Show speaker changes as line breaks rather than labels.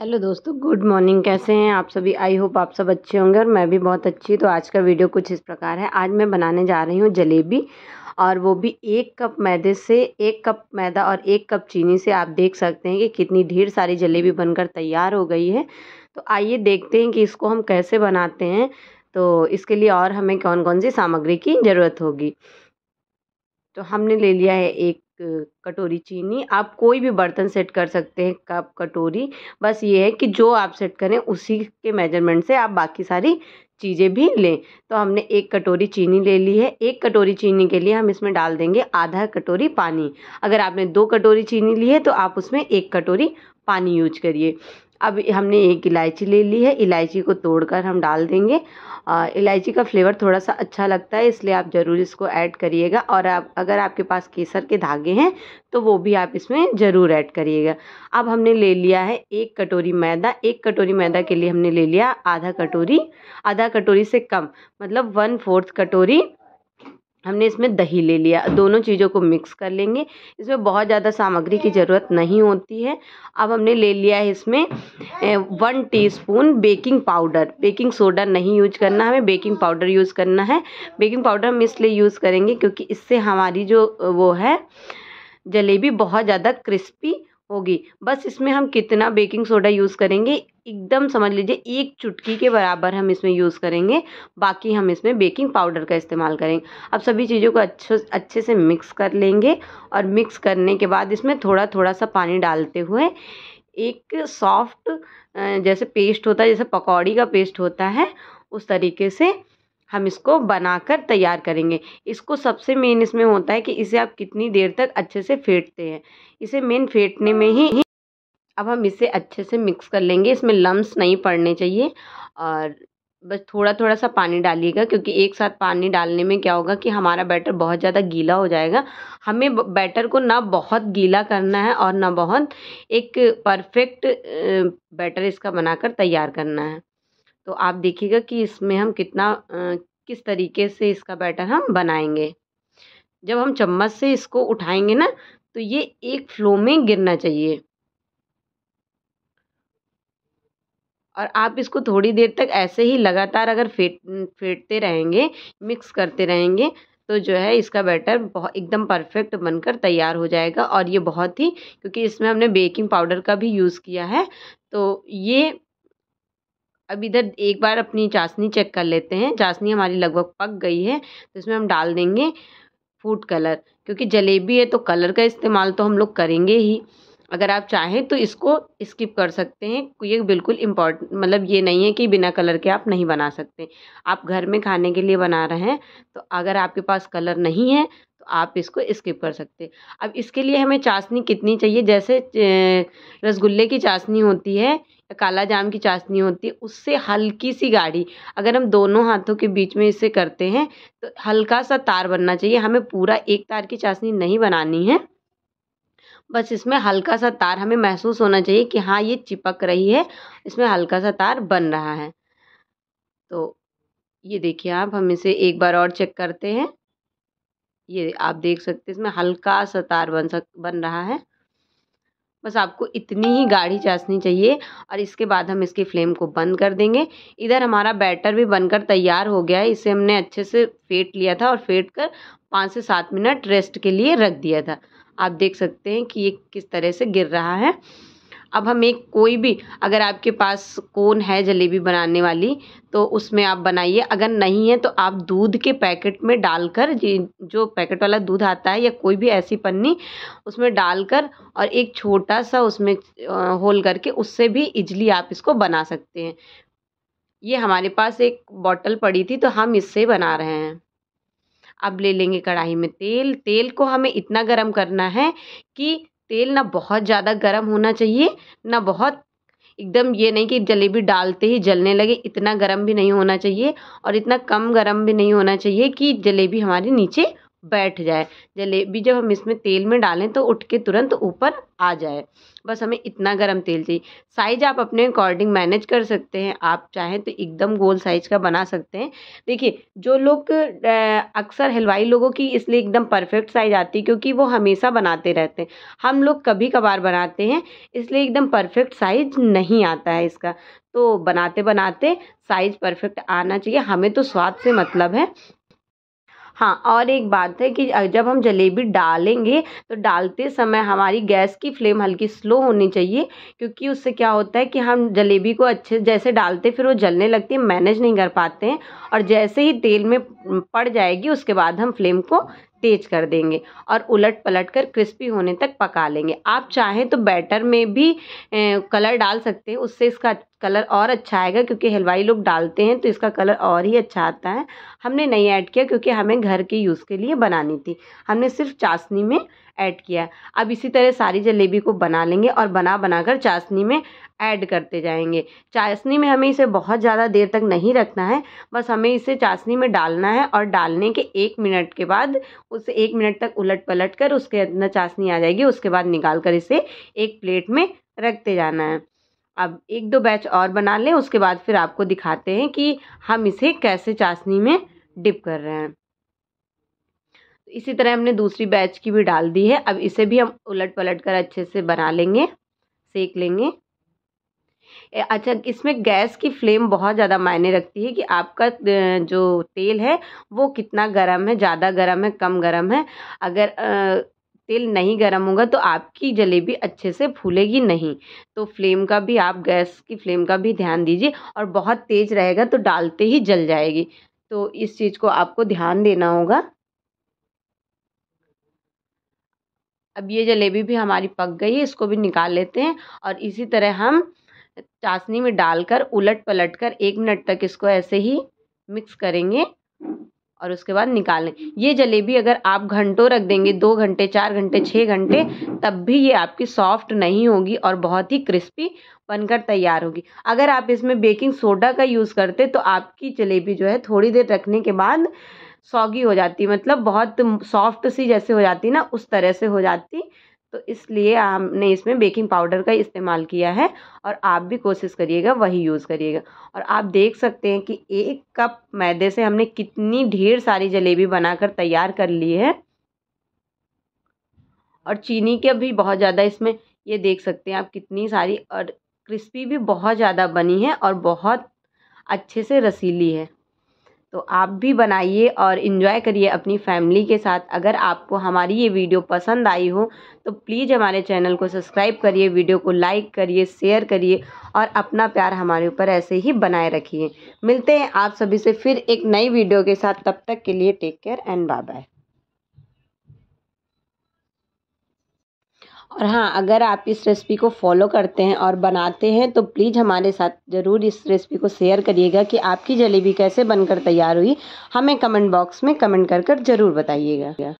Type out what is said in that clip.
hello दोस्तों good morning कैसे हैं आप सभी आई होप आप सब अच्छे होंगे और मैं भी बहुत अच्छी तो आज का वीडियो कुछ इस प्रकार है आज मैं बनाने जा रही हूँ जलेबी और वो भी एक कप मैदे से एक कप मैदा और एक कप चीनी से आप देख सकते हैं कि कितनी ढेर सारी जलेबी बनकर तैयार हो गई है तो आइए देखते हैं कि इसको हम कैसे बनाते हैं तो इसके लिए और हमें कौन कौन सी सामग्री की ज़रूरत होगी तो हमने ले लिया है एक कटोरी चीनी आप कोई भी बर्तन सेट कर सकते हैं कप कटोरी बस ये है कि जो आप सेट करें उसी के मेजरमेंट से आप बाकी सारी चीज़ें भी लें तो हमने एक कटोरी चीनी ले ली है एक कटोरी चीनी के लिए हम इसमें डाल देंगे आधा कटोरी पानी अगर आपने दो कटोरी चीनी ली है तो आप उसमें एक कटोरी पानी यूज करिए अब हमने एक इलायची ले ली है इलायची को तोड़कर हम डाल देंगे इलायची का फ्लेवर थोड़ा सा अच्छा लगता है इसलिए आप ज़रूर इसको ऐड करिएगा और आप अगर आपके पास केसर के धागे हैं तो वो भी आप इसमें ज़रूर ऐड करिएगा अब हमने ले लिया है एक कटोरी मैदा एक कटोरी मैदा के लिए हमने ले लिया आधा कटोरी आधा कटोरी से कम मतलब वन फोर्थ कटोरी हमने इसमें दही ले लिया दोनों चीज़ों को मिक्स कर लेंगे इसमें बहुत ज़्यादा सामग्री की ज़रूरत नहीं होती है अब हमने ले लिया है इसमें one teaspoon baking powder baking soda नहीं यूज करना हमें बेकिंग पाउडर यूज़ करना है बेकिंग पाउडर हम इसलिए यूज़ करेंगे क्योंकि इससे हमारी जो वो है जलेबी बहुत ज़्यादा क्रिस्पी होगी बस इसमें हम कितना बेकिंग सोडा यूज़ करेंगे एकदम समझ लीजिए एक चुटकी के बराबर हम इसमें यूज़ करेंगे बाकी हम इसमें बेकिंग पाउडर का इस्तेमाल करेंगे अब सभी चीज़ों को अच्छे अच्छे से मिक्स कर लेंगे और मिक्स करने के बाद इसमें थोड़ा थोड़ा सा पानी डालते हुए एक सॉफ्ट जैसे पेस्ट होता है जैसे पकौड़ी का पेस्ट होता है उस तरीके से हम इसको बनाकर तैयार करेंगे इसको सबसे मेन इसमें होता है कि इसे आप कितनी देर तक अच्छे से फेंटते हैं इसे मेन फेंटने में ही अब हम इसे अच्छे से मिक्स कर लेंगे इसमें लम्स नहीं पड़ने चाहिए और बस थोड़ा थोड़ा सा पानी डालिएगा क्योंकि एक साथ पानी डालने में क्या होगा कि हमारा बैटर बहुत ज़्यादा गीला हो जाएगा हमें बैटर को ना बहुत गीला करना है और ना बहुत एक परफेक्ट बैटर इसका बनाकर तैयार करना है तो आप देखिएगा कि इसमें हम कितना किस तरीके से इसका बैटर हम बनाएंगे जब हम चम्मच से इसको उठाएंगे ना तो ये एक फ्लो में गिरना चाहिए और आप इसको थोड़ी देर तक ऐसे ही लगातार अगर फेट फेटते रहेंगे मिक्स करते रहेंगे तो जो है इसका बैटर बहुत एकदम परफेक्ट बनकर तैयार हो जाएगा और ये बहुत ही क्योंकि इसमें हमने बेकिंग पाउडर का भी यूज़ किया है तो ये अब इधर एक बार अपनी चाशनी चेक कर लेते हैं चाशनी हमारी लगभग पक गई है तो इसमें हम डाल देंगे फूड कलर क्योंकि जलेबी है तो कलर का इस्तेमाल तो हम लोग करेंगे ही अगर आप चाहें तो इसको स्किप कर सकते हैं ये बिल्कुल इम्पॉर्टेंट मतलब ये नहीं है कि बिना कलर के आप नहीं बना सकते आप घर में खाने के लिए बना रहे हैं तो अगर आपके पास कलर नहीं है तो आप इसको स्किप कर सकते हैं अब इसके लिए हमें चाशनी कितनी चाहिए जैसे रसगुल्ले की चाशनी होती है या काला जाम की चाशनी होती है उससे हल्की सी गाढ़ी अगर हम दोनों हाथों के बीच में इसे करते हैं तो हल्का सा तार बनना चाहिए हमें पूरा एक तार की चाशनी नहीं बनानी है बस इसमें हल्का सा तार हमें महसूस होना चाहिए कि हाँ ये चिपक रही है इसमें हल्का सा तार बन रहा है तो ये देखिए आप हम इसे एक बार और चेक करते हैं ये आप देख सकते हैं इसमें हल्का सा तार बन सक बन रहा है बस आपको इतनी ही गाढ़ी चाशनी चाहिए और इसके बाद हम इसकी फ्लेम को बंद कर देंगे इधर हमारा बैटर भी बनकर तैयार हो गया है इसे हमने अच्छे से फेंट लिया था और फेंट कर पाँच से सात मिनट रेस्ट के लिए रख दिया था आप देख सकते हैं कि ये किस तरह से गिर रहा है अब हम एक कोई भी अगर आपके पास कोन है जलेबी बनाने वाली तो उसमें आप बनाइए अगर नहीं है तो आप दूध के पैकेट में डालकर जो पैकेट वाला दूध आता है या कोई भी ऐसी पन्नी उसमें डालकर और एक छोटा सा उसमें होल करके उससे भी इजली आप इसको बना सकते हैं ये हमारे पास एक बॉटल पड़ी थी तो हम इससे बना रहे हैं अब ले लेंगे कढ़ाई में तेल तेल को हमें इतना गर्म करना है कि तेल ना बहुत ज़्यादा गर्म होना चाहिए ना बहुत एकदम ये नहीं कि जलेबी डालते ही जलने लगे इतना गर्म भी नहीं होना चाहिए और इतना कम गर्म भी नहीं होना चाहिए कि जलेबी हमारी नीचे बैठ जाए जलेबी जब हम इसमें तेल में डालें तो उठ के तुरंत ऊपर आ जाए बस हमें इतना गर्म तेल चाहिए साइज आप अपने अकॉर्डिंग मैनेज कर सकते हैं आप चाहें तो एकदम गोल साइज का बना सकते हैं देखिए जो लोग अक्सर हलवाई लोगों की इसलिए एकदम परफेक्ट साइज आती है क्योंकि वो हमेशा बनाते रहते हैं हम लोग कभी कभार बनाते हैं इसलिए एकदम परफेक्ट साइज नहीं आता है इसका तो बनाते बनाते साइज परफेक्ट आना चाहिए हमें तो स्वाद से मतलब है हाँ और एक बात है कि जब हम जलेबी डालेंगे तो डालते समय हमारी गैस की फ्लेम हल्की स्लो होनी चाहिए क्योंकि उससे क्या होता है कि हम जलेबी को अच्छे जैसे डालते फिर वो जलने लगती है मैनेज नहीं कर पाते हैं और जैसे ही तेल में पड़ जाएगी उसके बाद हम फ्लेम को तेज कर देंगे और उलट पलट कर क्रिस्पी होने तक पका लेंगे आप चाहें तो बैटर में भी ए, कलर डाल सकते हैं उससे इसका कलर और अच्छा आएगा क्योंकि हलवाई लोग डालते हैं तो इसका कलर और ही अच्छा आता है हमने नहीं ऐड किया क्योंकि हमें घर के यूज़ के लिए बनानी थी हमने सिर्फ चाशनी में ऐड किया अब इसी तरह सारी जलेबी को बना लेंगे और बना बनाकर चाशनी में ऐड करते जाएंगे चाशनी में हमें इसे बहुत ज़्यादा देर तक नहीं रखना है बस हमें इसे चाशनी में डालना है और डालने के एक मिनट के बाद उसे एक मिनट तक उलट पलट कर उसके अंदर चाशनी आ जाएगी उसके बाद निकाल कर इसे एक प्लेट में रखते जाना है अब एक दो बैच और बना लें उसके बाद फिर आपको दिखाते हैं कि हम इसे कैसे चाशनी में डिप कर रहे हैं इसी तरह हमने दूसरी बैच की भी डाल दी है अब इसे भी हम उलट पलट कर अच्छे से बना लेंगे सेक लेंगे अच्छा इसमें गैस की फ्लेम बहुत ज़्यादा मायने रखती है कि आपका जो तेल है वो कितना गर्म है ज़्यादा गर्म है कम गर्म है अगर तेल नहीं गर्म होगा तो आपकी जलेबी अच्छे से फूलेगी नहीं तो फ्लेम का भी आप गैस की फ्लेम का भी ध्यान दीजिए और बहुत तेज़ रहेगा तो डालते ही जल जाएगी तो इस चीज़ को आपको ध्यान देना होगा अब ये जलेबी भी हमारी पक गई है इसको भी निकाल लेते हैं और इसी तरह हम चाशनी में डालकर उलट पलट कर एक मिनट तक इसको ऐसे ही मिक्स करेंगे और उसके बाद निकाल लें ये जलेबी अगर आप घंटों रख देंगे दो घंटे चार घंटे छः घंटे तब भी ये आपकी सॉफ्ट नहीं होगी और बहुत ही क्रिस्पी बनकर तैयार होगी अगर आप इसमें बेकिंग सोडा का यूज़ करते तो आपकी जलेबी जो है थोड़ी देर रखने के बाद सॉगी हो जाती मतलब बहुत सॉफ्ट सी जैसे हो जाती ना उस तरह से हो जाती तो इसलिए हमने इसमें बेकिंग पाउडर का इस्तेमाल किया है और आप भी कोशिश करिएगा वही यूज़ करिएगा और आप देख सकते हैं कि एक कप मैदे से हमने कितनी ढेर सारी जलेबी बनाकर तैयार कर ली है और चीनी के भी बहुत ज़्यादा इसमें ये देख सकते हैं आप कितनी सारी और क्रिस्पी भी बहुत ज़्यादा बनी है और बहुत अच्छे से रसीली है तो आप भी बनाइए और इन्जॉय करिए अपनी फैमिली के साथ अगर आपको हमारी ये वीडियो पसंद आई हो तो प्लीज़ हमारे चैनल को सब्सक्राइब करिए वीडियो को लाइक करिए शेयर करिए और अपना प्यार हमारे ऊपर ऐसे ही बनाए रखिए मिलते हैं आप सभी से फिर एक नई वीडियो के साथ तब तक के लिए take care and bye bye और हाँ अगर आप इस रेसिपी को फॉलो करते हैं और बनाते हैं तो प्लीज़ हमारे साथ ज़रूर इस रेसिपी को शेयर करिएगा कि आपकी जलेबी कैसे बनकर तैयार हुई हमें कमेंट बॉक्स में कमेंट कर कर ज़रूर बताइएगा